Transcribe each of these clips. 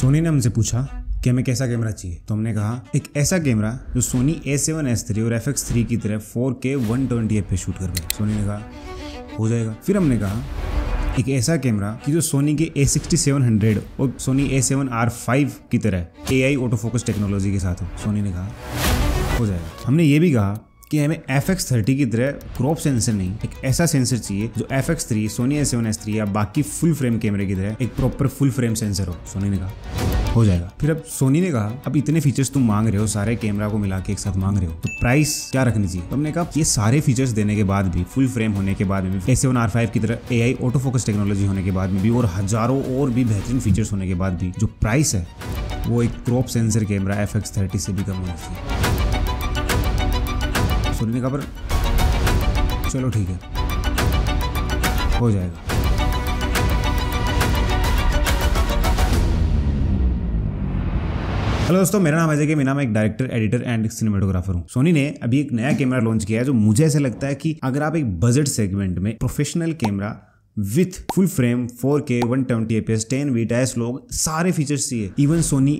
सोनी ने हमसे पूछा कि हमें कैसा कैमरा चाहिए तो हमने कहा एक ऐसा कैमरा जो Sony A seven S three और एफ एक्स थ्री की तरह four K one twenty F पे शूट कर पाए सोनी ने कहा हो जाएगा फिर हमने कहा एक ऐसा कैमरा कि जो सोनी के ए सिक्सटी सेवन हंड्रेड और Sony A seven R five की तरह A I auto focus technology के साथ हो सोनी ने कहा हो जाएगा हमने ये भी कहा कि हमें एफ एक्स थर्टी की तरह क्रॉप सेंसर नहीं एक ऐसा सेंसर चाहिए जो F X three Sony S seven S three या बाकी फुल फ्रेम कैमरे की तरह एक प्रॉपर फुल फ्रेम सेंसर हो सोनी ने कहा हो जाएगा फिर अब सोनी ने कहा अब इतने फीचर्स तुम मांग रहे हो सारे कैमरा को मिला के एक साथ मांग रहे हो तो प्राइस क्या रखनी चाहिए तो हमने कहा ये सारे फीचर्स देने के बाद भी फुल फ्रेम होने के बाद भी एस सेवन आर फाइव की तरह A I auto focus technology होने के बाद में भी और हजारों और भी बेहतरीन फीचर्स होने के बाद भी जो प्राइस है वो एक crop sensor camera F X thirty से भी कम होना चाहिए सुनने का पर चलो ठीक है हो जाएगा हेलो दोस्तों मेरा नाम अजय के मीना मैं एक डायरेक्टर एडिटर एंड सिनेमाटोग्राफर हूँ सोनी ने अभी एक नया कैमरा लॉन्च किया है जो मुझे ऐसा लगता है कि अगर आप एक बजट सेगमेंट में professional camera with full frame 4K 120 fps 10 V S लोग सारे फीचर्स सी है इवन सोनी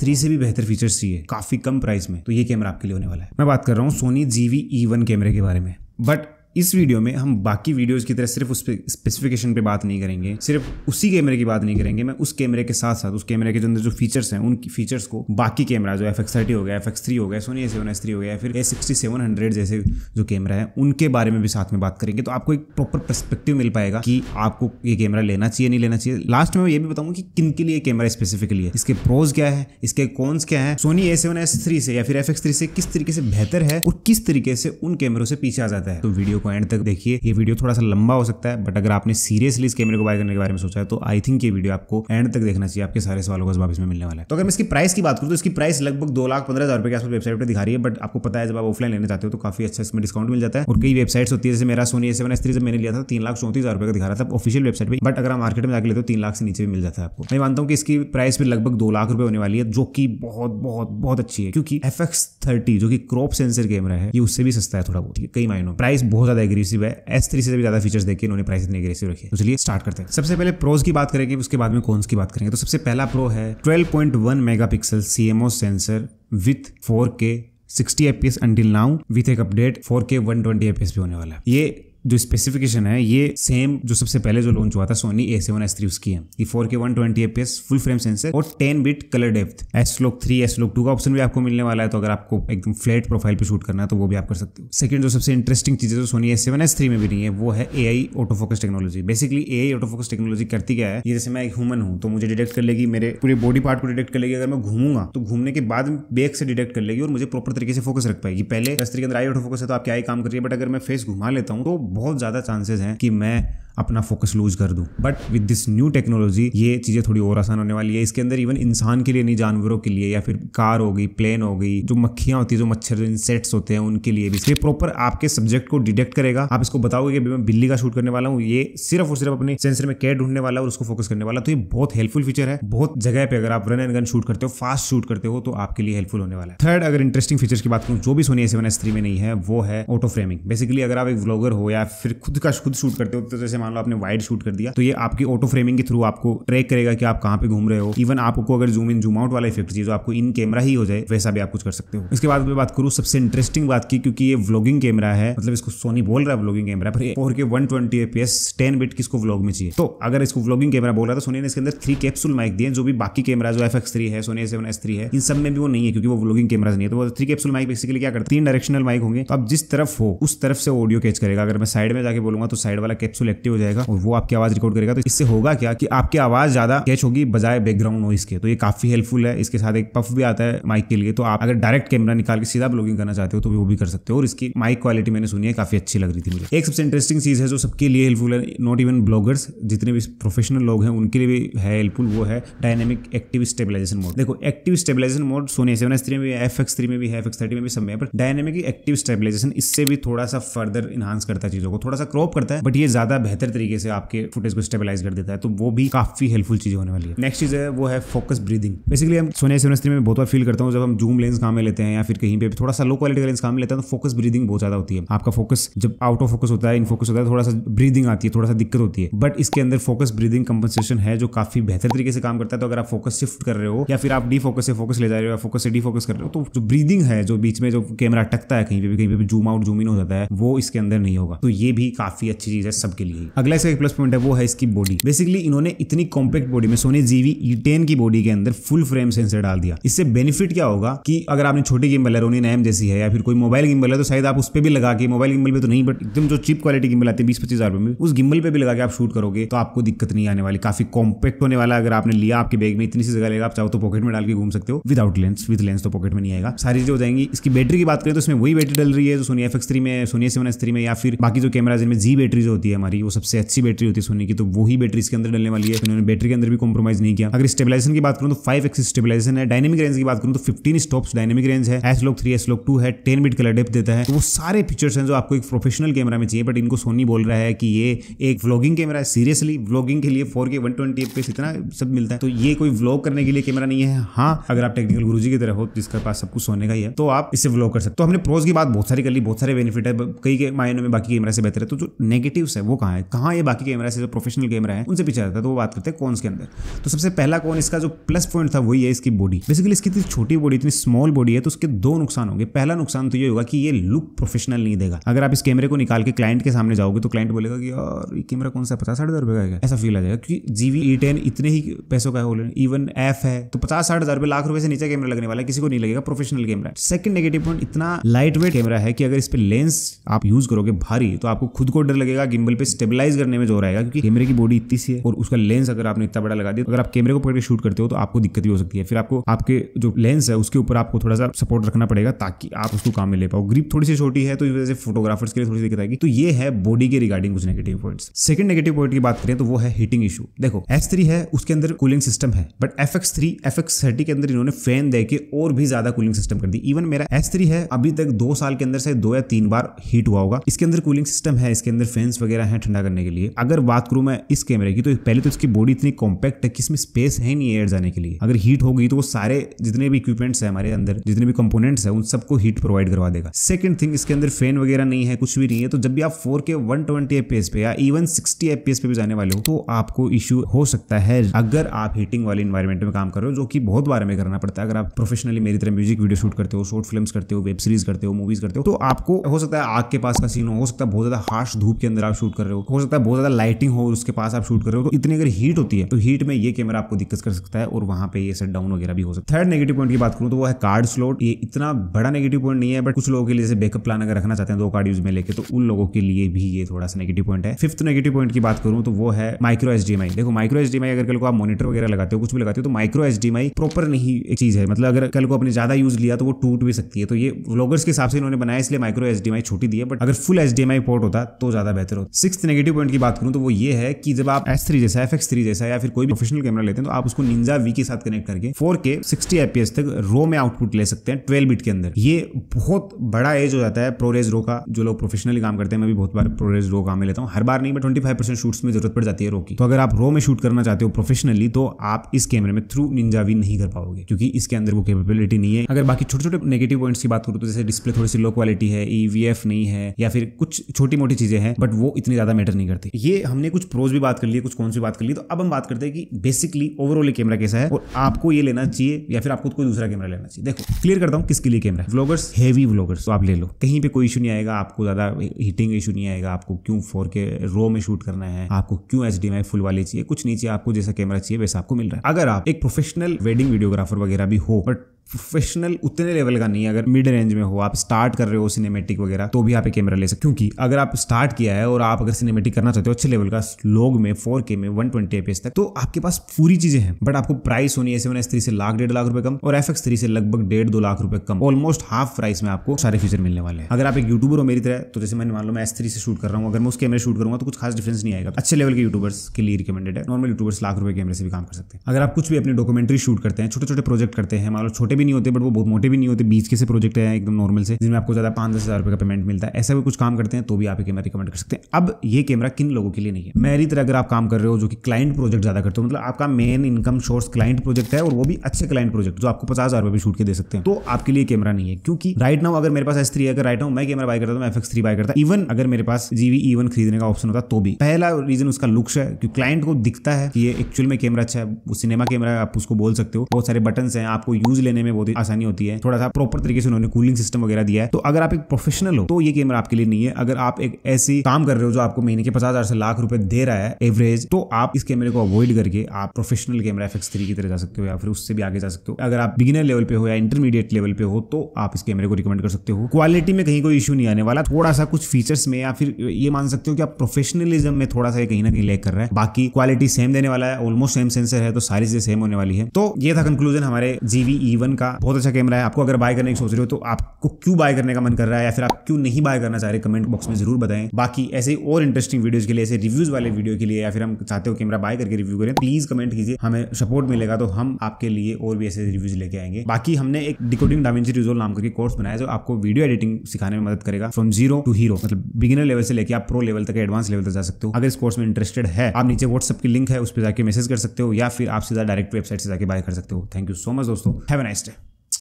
थ्री से भी बेहतर फीचर्स है काफी कम प्राइस में तो ये कैमरा आपके लिए होने वाला है मैं बात कर रहा हूँ सोनी जीवी वन कैमरे के बारे में बट इस वीडियो में हम बाकी वीडियोज़ की तरह सिर्फ उस स्पेसिफिकेशन पे बात नहीं करेंगे सिर्फ उसी कैमरे की बात नहीं करेंगे मैं उस कैमरे के साथ साथ उस कैमरे के अंदर जो फीचर्स हैं उन फीचर्स को बाकी कैमरा जो एफ एक्स थर्टी हो गया एफ एक्स थ्री हो गया Sony A seven S three हो गया फिर ए सिक्सटी सेवन हंड्रेड जैसे जो कैमरा है उनके बारे में भी साथ में बात करेंगे तो आपको एक प्रॉपर परस्पेक्टिव मिल पाएगा कि आपको ये कैमरा लेना चाहिए नहीं लेना चाहिए लास्ट में मैं ये भी बताऊंगा कि किन के लिए कैमरा स्पेसिफिकली है इसके प्रोज क्या है इसके कॉन्स क्या है Sony A seven S three से या फिर एफ एक्स थ्री से किस तरीके से बेहतर है और किस तरीके से उन कैमरों से पीछे आ जाता है तो वीडियो को एंड तक देखिए ये वीडियो थोड़ा सा लंबा हो सकता है बट अगर आपने सीरियसली इस कैमरे को बाय करने के बारे में सोचा है तो आई थिंक ये वीडियो आपको एंड तक देखना चाहिए आपके सारे सवालों का जवाब इसमें मिलने वाला है तो अगर मैं इसकी प्राइस की बात करूँ तो इसकी प्राइस लगभग दो लाख पंद्रह हजार रुपए के आसपास वेबसाइट पर दिखा रही है बट आपको पता है जब आप ऑफलाइन लेने जाते हो तो काफी अच्छा इसमें डिस्काउंट मिल जाता है और कई वेबसाइट्स होती है जैसे मेरा सोनी सेवन एस थ्री जब मैंने लिया था तीन लाख चौंतीस हजार रुपये का दिखा रहा था ऑफिशियल वेबसाइट पर बट अगर आप मार्केट में जाकर लेते हो तीन लाख से नीचे भी मिल जाता है आपको मैं मानता हूँ कि इसकी प्राइस भी लगभग दो लाख रुपये होने वाली है जो कि बहुत बहुत बहुत अच्छी है क्योंकि एफ एक्स थर्टी जो कि क्रॉप सेंसर कैमरा है ये उससे भी सस्ता है थोड़ा बहुत कई मायनों प्राइस बहुत ज्यादा एग्रेसिव है एस थ्री से भी ज्यादा फीचर्स देखिए उन्होंने प्राइस इतनी एग्रेसिव रखी है तो चलिए स्टार्ट करते हैं सबसे पहले प्रोज की बात करेंगे उसके बाद में कौन की बात करेंगे तो सबसे पहला प्रो है twelve point one megapixel C M sensor with four K sixty fps P until now with एक update four K one twenty fps भी होने वाला है ये जो स्पेसिफिकेशन है ये सेम जो सबसे पहले जो लॉन्च हुआ था Sony A seven S three उसकी है ये four K one twenty fps full frame sensor और ten bit colour depth S log three S log two का ऑप्शन भी आपको मिलने वाला है तो अगर आपको एकदम फ्लैट प्रोफाइल पे शूट करना है तो वो भी आप कर सकते हो सेकंड जो सबसे इंटरेस्टिंग चीज है जो Sony S seven S three में भी नहीं है वो है A I autofocus technology basically A I autofocus technology करती क्या है ये जैसे मैं एक ह्यूमन हूँ तो मुझे डिटेक्ट कर लेगी मेरे पूरे बॉडी पार्ट को डिटेक्ट कर लेगी अगर मैं घूमूंगा तो घूमने के बाद बेग से डिटेक्ट कर लेगी और मुझे प्रॉपर तरीके से फोकस रख पाएगी पहले दस के अंदर आई ऑटोफोकस है तो क्या आई काम कर रही है बट अगर मैं फेस घुमा लेता हूँ तो बहुत ज़्यादा चांसेस हैं कि मैं अपना फोकस लूज कर दूं but with this new technology ये चीज़ें थोड़ी और आसान होने वाली है इसके अंदर इवन इंसान के लिए नहीं जानवरों के लिए या फिर कार हो गई प्लेन हो गई जो मक्खियाँ होती है जो मच्छर जो इंसेक्ट्स होते हैं उनके लिए भी ये प्रॉपर आपके सब्जेक्ट को डिटेक्ट करेगा आप इसको बताओगे कि मैं बिल्ली का शूट करने वाला हूँ ये सिर्फ और सिर्फ अपने सेंसर में कैट ढूंढने वाला और उसको फोकस करने वाला तो ये बहुत हेल्पफुल फीचर है बहुत जगह पर अगर आप रन एंड गन शूट करते हो फास्ट शूट करते हो तो आपके लिए हेल्पफुल होने वाला है थर्ड अगर इंटरेस्टिंग फीचर्स की बात करूँ जो भी सोनी सेवन एस में नहीं है वो है ऑटो फ्रेमिंग बेसिकली अगर आप एक ब्लॉगर हो या आप फिर खुद का खुद शूट करते हो तो जैसे मान लो आपने वाइड शूट कर दिया तो ये आपकी ऑटो फ्रेमिंग के थ्रू आपको ट्रैक करेगा कि आप कहाँ पे घूम रहे हो इवन आपको अगर जूम इन जूम आउट वाला इफेक्ट चाहिए तो आपको इन कैमरा ही हो जाए वैसा भी आप कुछ कर सकते हो इसके बाद मैं बात करूँ सबसे इंटरेस्टिंग बात की क्योंकि ये व्लॉगिंग कैमरा है मतलब इसको सोनी बोल रहा है व्लॉगिंग कैमरा पर four K one twenty F P S ten bit किसको व्लॉग में चाहिए तो अगर इसको व्लॉगिंग कैमरा बोल रहा था सोनी ने इसके अंदर थ्री कैप्सूल माइक दिए जो भी बाकी कैमरा जो एफ एक्स थ्री है सोनी सेवन एस थ्री है इन सब में भी वो नहीं है क्योंकि वो व्लॉगिंग कैमरा नहीं है तो थ्री कैप्सूल माइक बेसिकली क्या करते तीन डायरेक्शनल माइक होंगे तो आप जिस तरफ हो उस तरफ से ऑडियो कैच करेगा अगर मैं साइड में जाके बोलूंगा तो साइड वाला कैप्सूल एक्टिव हो जाएगा और वो आपकी आवाज रिकॉर्ड करेगा तो इससे होगा क्या कि आपकी आवाज ज्यादा कैच होगी बजाय बैकग्राउंड नॉइस के तो ये काफी हेल्पफुल है इसके साथ एक पफ भी आता है माइक के लिए तो आप अगर डायरेक्ट कैमरा निकाल के सीधा ब्लॉगिंग करना चाहते हो तो वो भी कर सकते हो और इसकी माइक क्वालिटी मैंने सुनी है काफी अच्छी लग रही थी मुझे एक सबसे इंटरेस्टिंग चीज है जो सबके लिए हेल्पफुल है नॉट इवन ब्लॉगर्स जितने भी प्रोफेशनल लोग हैं उनके लिए भी है हेल्पफुल वो है डायनेमिक एक्टिव स्टेबलाइजेशन मोड देखो active stabilization mode Sony seven S three में एफ एक्स थ्री में भी है एफ एक्स थर्टी में भी सब है पर डायनेमिक एक्टिव स्टेबलाइजेशन इससे भी थोड़ा सा फर्दर इनहांस करता है चीज़ों को थोड़ा सा क्रॉप करता है बट ये ज़्यादा बेहतर तरीके से आपके फुटेज को स्टेबलाइज कर देता है तो वो भी काफ़ी हेल्पफुल चीज़ होने वाली है नेक्स्ट चीज़ है वो है फोकस ब्रीदिंग बेसिकली हम सोने से सोनस्त्री में बहुत बार फील करता हूँ जब हम जूम लेंस काम में लेते हैं या फिर कहीं पे थोड़ा सा लो क्वालिटी का लेंस काम में लेते हैं तो फोकस ब्रीदिंग बहुत ज़्यादा होती है आपका फोकस जब आउट ऑफ फोकस होता है इन फोकस होता है थोड़ा सा ब्रीदिंग आती है थोड़ा सा दिक्कत होती है बट इसके अंदर फोकस ब्रीदिंग कंपनसेशन है जो काफ़ी बेहतर तरीके से काम करता है तो अगर आप फोकस शिफ्ट कर रहे हो या फिर आप डी फोकस से फोकस ले जा रहे हो या फोकस से डी फोकस कर रहे हो तो जो ब्रीदिंग है जो बीच में जो कैमरा टकता है कहीं पे भी कहीं पे भी जूम आउट जूम इन हो जाता है वो इसके अंदर नहीं होगा तो ये भी काफी अच्छी चीज है सबके लिए अगला इसका एक प्लस पॉइंट है वो है इसकी बॉडी बेसिकली इन्होंने इतनी कॉम्पैक्ट बॉडी में सोने जीवी ई e की बॉडी के अंदर फुल फ्रेम सेंसर डाल दिया इससे बेनिफिट क्या होगा कि अगर आपने छोटी गेम बलर रोनी नैम जैसी है या फिर कोई मोबाइल गिम्बल है तो शायद आप उस पर भी लगा के मोबाइल गिम्बल पे तो नहीं बट एकदम जो चीप क्वालिटी गिम्बल आती है बीस पच्चीस हजार में उस गिम्बल पर भी लगा के आप शूट करोगे तो आपको दिक्कत नहीं आने वाली काफी कॉम्पैक्ट होने वाला अगर आपने लिया आपके बैग में इतनी सी जगह लेगा आप चाहो तो पॉकेट में डाल के घूम सकते हो विदाउट लेंस विद लेंस तो पॉकेट में नहीं आएगा सारी चीज हो जाएंगी इसकी बैटरी की बात करें तो इसमें वही बैटरी डल रही है जो सोनी एफ एक्स थ्री में सोनी सेवन एस थ्री में या फिर बाकी जो कैमरा जिनमें जी बैटरीज होती है हमारी वो सबसे अच्छी बैटरी होती है सोनी की तो वही बैटरी इसके अंदर डलने वाली है तो इन्होंने बैटरी के अंदर भी कॉम्प्रोमाइज नहीं किया अगर स्टेबिलाइजेशन की बात करूँ तो फाइव एक्स स्टेबिलाइजेशन है डायनेमिक रेंज की बात करूँ तो फिफ्टीन स्टॉप्स डायनेमिक रेंज है S log three S log two है टेन बिट कलर डेप देता है तो वो सारे फीचर्स हैं जो आपको एक प्रोफेशनल कैमरा में चाहिए बट इनको सोनी बोल रहा है कि ये एक व्लॉगिंग कैमरा है सीरियसली व्लॉगिंग के लिए four K one twenty F पे इतना सब मिलता है तो ये कोई व्लॉग करने के लिए कैमरा नहीं है हाँ अगर आप टेक्निकल गुरुजी की तरह हो जिसके पास सब कुछ सोने का ही है तो आप इसे व्लॉग कर सकते हो तो हमने प्रोज की बात बहुत सारी कर ली बहुत सारे बेनिफिट है कई के मायनों में बाकी कैमरा कैमरा से बेहतर है तो जो नेगेटिव है वो कहाँ है कहाँ ये बाकी कैमरा से जो प्रोफेशनल कैमरा है उनसे पीछे रहता है तो वो बात करते हैं कौन के अंदर तो सबसे पहला कौन इसका जो प्लस पॉइंट था वही है इसकी बॉडी बेसिकली इसकी इतनी छोटी बॉडी इतनी स्मॉल बॉडी है तो उसके दो नुकसान होंगे पहला नुकसान तो ये होगा कि ये लुक प्रोफेशनल नहीं देगा अगर आप इस कैमरे को निकाल के क्लाइंट के सामने जाओगे तो क्लाइंट बोलेगा कि यार ये कैमरा कौन सा पचास साठ हज़ार रुपये का ऐसा फील आ जाएगा क्योंकि जीवी ई टेन इतने ही पैसों का है इवन एफ है तो पचास साठ हज़ार रुपये लाख रुपए से नीचे कैमरा लगने वाला है किसी को नहीं लगेगा professional camera second negative point इतना लाइट वेट कैमरा है कि अगर इस पर लेंस आप यूज करोगे भारी आएगी तो आपको खुद को डर लगेगा गिम्बल पे स्टेबलाइज करने में जो रहेगा क्योंकि कैमरे की बॉडी इतनी सी है और उसका लेंस अगर आपने इतना बड़ा लगा दिया तो अगर आप कैमरे को पकड़ के शूट करते हो तो आपको दिक्कत भी हो सकती है फिर आपको आपके जो लेंस है उसके ऊपर आपको थोड़ा सा सपोर्ट रखना पड़ेगा ताकि आप उसको काम में ले पाओ ग्रिप थोड़ी सी छोटी है तो इस वजह से फोटोग्राफर्स के लिए थोड़ी सी दिक्कत आएगी तो ये है बॉडी के रिगार्डिंग कुछ negative points second negative point की बात करें तो वो है हीटिंग इशू देखो एस है उसके अंदर कूलिंग सिस्टम है but F X three F X thirty के अंदर इन्होंने फैन दे के और भी ज्यादा कूलिंग सिस्टम कर दी इवन मेरा एस है अभी तक दो साल के अंदर से दो या तीन बार हीट हुआ होगा इसके अंदर कूलिंग कूलिंग सिस्टम है इसके अंदर फैंस वगैरह हैं ठंडा करने के लिए अगर बात करूँ मैं इस कैमरे की तो पहले तो इसकी बॉडी इतनी कॉम्पैक्ट है कि इसमें स्पेस है नहीं एयर जाने के लिए अगर हीट होगी तो वो सारे जितने भी इक्विपमेंट्स है हमारे अंदर जितने भी कंपोनेंट्स है उन सबको हीट प्रोवाइड करवा देगा सेकंड थिंग इसके अंदर फैन वगैरह नहीं है कुछ भी नहीं है तो जब भी आप four K one twenty APS पे या इवन सिक्सटी एपीएस पे भी जाने वाले हो तो आपको इश्यू हो सकता है अगर आप हीटिंग वाले इन्वायरमेंट में काम कर रहे हो जो कि बहुत बार में करना पड़ता है अगर आप प्रोफेशनली मेरी तरह म्यूजिक वीडियो शूट करते हो शॉर्ट फिल्म करते हो वेब सीरीज करते हो मूवीज करते हो तो आपको हो सकता है आग के पास का सीन हो सकता है बहुत ज़्यादा हार्श धूप के अंदर आप शूट कर रहे हो हो सकता है बहुत ज़्यादा लाइटिंग हो और उसके पास आप शूट कर रहे हो तो इतनी अगर हीट होती है तो हीट में ये कैमरा आपको दिक्कत कर सकता है और वहां पे ये सेट डाउन वगैरह भी हो सकता है थर्ड नेगेटिव पॉइंट की बात करूँ तो वो है कार्ड स्लॉट ये इतना बड़ा नेगेटिव पॉइंट नहीं है बट कुछ लोगों के लिए बैकअप प्लान अगर रखना चाहते हैं दो कार्ड यूज में लेके तो उन लोगों के लिए भी ये थोड़ा सा नेगेटिव पॉइंट है फिफ्थ नेगेटिव पॉइंट की बात करूँ तो वो है माइक्रो एस देखो माइक्रो एस अगर कल को आप मॉनिटर वगैरह लगाते हो कुछ भी लगाते हो तो माइक्रो एस प्रॉपर नहीं एक चीज है मतलब अगर कल को अपने ज्यादा यूज लिया तो वो टूट भी सकती है तो ये व्लॉगर्स के हिसाब से इन्होंने बनाया इसलिए माइक्रो एस छोटी दी है बट अगर फुल एस पोर्ट होता तो ज्यादा बेहतर होता सिक्स नेगेटिव पॉइंट की बात करूं तो वो ये है कि जब आप एस थ्री जैसा एफ एक्स थ्री जैसा या फिर कोई भी प्रोफेशनल कैमरा लेते हैं तो आप उसको निंजा वी के साथ कनेक्ट करके फोर के सिक्सटी एपीएस तक रो में आउटपुट ले सकते हैं ट्वेल्व बिट के अंदर ये बहुत बड़ा एज हो जाता है प्रोरेज रो का जो लोग प्रोफेशनली काम करते हैं मैं भी बहुत बार प्रोरेज रो काम में लेता हूँ हर बार नहीं मैं ट्वेंटी फाइव परसेंट शूट्स में जरूरत पड़ जाती है रो की तो अगर आप रो में शूट करना चाहते हो प्रोफेशनली तो आप इस कैमरे में थ्रू निंजा वी नहीं कर पाओगे क्योंकि इसके अंदर वो कैपेबिलिटी नहीं है अगर बाकी छोटे छोटे नेगेटिव पॉइंट्स की बात करूँ तो जैसे डिस्प्ले थोड़ी सी लो क्वालिटी है ईवीएफ e नहीं है या फिर कुछ छोटी मोटी चीजें हैं बट वो इतनी ज्यादा मैटर नहीं करती ये हमने कुछ प्रोज भी बात कर लिया कुछ कौन सी बात कर ली तो अब हम बात करते हैं कि बेसिकली ओवरऑल ये कैमरा कैसा है और आपको ये लेना चाहिए या फिर आपको कोई दूसरा कैमरा लेना चाहिए देखो क्लियर करता हूँ किसके लिए कैमरा ब्लॉगर्स हैवी ब्लॉगर्स तो आप ले लो कहीं पे कोई इशू नहीं आएगा आपको ज्यादा हीटिंग इशू नहीं आएगा आपको क्यों फोर के रो में शूट करना है आपको क्यों एच फुल वाली चाहिए कुछ नहीं चाहिए आपको जैसा कैमरा चाहिए वैसा आपको मिल रहा है अगर आप एक प्रोफेशनल वेडिंग वीडियोग्राफर वगैरह भी हो बट प्रोफेशनल उतने लेवल का नहीं है अगर मिड रेंज में हो आप स्टार्ट कर रहे हो सिनेमेटिक वगैरह तो भी आप एक कैमरा ले सकते क्योंकि अगर आप स्टार्ट किया है और आप अगर सिनेमेटिक करना चाहते हो अच्छे लेवल का लोग में फोर के में वन ट्वेंटी एपीएस तक तो आपके पास पूरी चीजें हैं बट आपको प्राइस होनी है सेवन एस थ्री से लाख डेढ़ लाख रुपए कम और एफ एक्स थ्री से लगभग डेढ़ दो लाख रुपए कम ऑलमोस्ट हाफ प्राइस में आपको सारे फीचर मिलने वाले हैं अगर आप एक यूट्यूबर हो मेरी तरह तो जैसे मैंने मान लो मैं एस थ्री से शूट कर रहा हूँ अगर मैं उस कैमरे शूट करूंगा तो कुछ खास डिफरेंस नहीं आएगा अच्छे लेवल के यूट्यूबर्स के लिए रिकमेंडेड है नॉर्मल यूट्यूबर्स लाख रुपए कैमरे से भी काम कर सकते हैं अगर आप कुछ भी अपनी डॉक्यूमेंट्री शूट करते हैं छोटे छोटे प्रोजेक्ट करते हैं मान लो छोटे छोटे भी नहीं होते बट वो बहुत मोटे भी नहीं होते बीच के से प्रोजेक्ट है एकदम नॉर्मल से जिनमें आपको ज़्यादा पांच दस हज़ार का पेमेंट मिलता है ऐसा भी कुछ काम करते हैं तो भी आप कैमरा रिकमेंड कर सकते हैं अब ये कैमरा किन लोगों के लिए नहीं है मेरी तरह अगर आप काम कर रहे हो जो कि क्लाइंट प्रोजेक्ट ज़्यादा करते हो मतलब आपका main income source client project है और वो भी अच्छे क्लाइंट प्रोजेक्ट जो आपको पचास हज़ार भी शूट के दे सकते हैं तो आपके लिए कैमरा नहीं है क्योंकि राइट नाउ अगर मेरे पास एस थ्री अगर राइट नाउ मैं कैमरा बाय करता हूँ एफ एक्स थ्री बाय करता इवन अगर मेरे पास जीवी इवन e खरीदने का ऑप्शन होता तो भी पहला रीजन उसका लुक्स है क्योंकि क्लाइंट को दिखता है कि ये एक्चुअल में कैमरा अच्छा है वो सिनेमा कैमरा है आप उसको बोल सकते हो बहुत सारे बटन हैं आपको यूज लेने में बहुत ही आसानी होती है थोड़ा सा प्रॉपर तरीके से उन्होंने कूलिंग सिस्टम वगैरह दिया है तो अगर आप एक प्रोफेशनल हो तो ये गेमर आपके लिए नहीं है अगर आप एक ऐसी काम कर रहे हो जो आपको महीने के पचास से लाख रुपए दे रहा है एवरेज तो आप इस कैमरे को अवॉइड करके आप प्रोफेशनल कैमरा एफ थ्री की तरह जा सकते हो या फिर उससे भी आगे जा सकते हो अगर आप बिगिनर लेवल पे हो या इंटरमीडिएट लेवल पे हो तो आप इस कैमरे को रिकमेंड कर सकते हो क्वालिटी में कहीं कोई इशू नहीं आने वाला थोड़ा सा कुछ फीचर्स में या फिर ये मान सकते हो कि आप प्रोफेशनलिज्म में थोड़ा सा कहीं ना कहीं लैक कर रहा है बाकी क्वालिटी सेम देने वाला है ऑलमोस्ट सेम सेंसर है तो सारी चीजें सेम होने वाली है तो ये था कंक्लूजन हमारे जीवी इवन सेवन का बहुत अच्छा कैमरा है आपको अगर बाय करने की सोच रहे हो तो आपको क्यों बाय करने का मन कर रहा है या फिर आप क्यों नहीं बाय करना चाह रहे कमेंट बॉक्स में जरूर बताएं बाकी ऐसे और इंटरेस्टिंग वीडियोज के लिए ऐसे रिव्यूज वाले वीडियो के लिए या फिर हम चाहते हो कैमरा बाय करके रिव्यू करें प्लीज कमेंट कीजिए हमें सपोर्ट मिलेगा तो हम आपके लिए और भी ऐसे रिव्यूज लेके आएंगे बाकी हमने एक डिकोडिंग डाविंची रिजोल नाम करके कोर्स बनाया जो आपको वीडियो एडिटिंग सिखाने में मदद करेगा फ्रॉम जीरो टू हीरो मतलब बिगिनर लेवल से लेकर आप प्रो लेवल तक एडवांस लेवल तक जा सकते हो अगर इस कोर्स में इंटरेस्टेड है आप नीचे व्हाट्सअप की लिंक है उस पर जाके मैसेज कर सकते हो या फिर आप सीधा डायरेक्ट वेबसाइट से जाकर बाय कर सकते हो थैंक यू सो मच दोस्तों हैव नाइस podcast.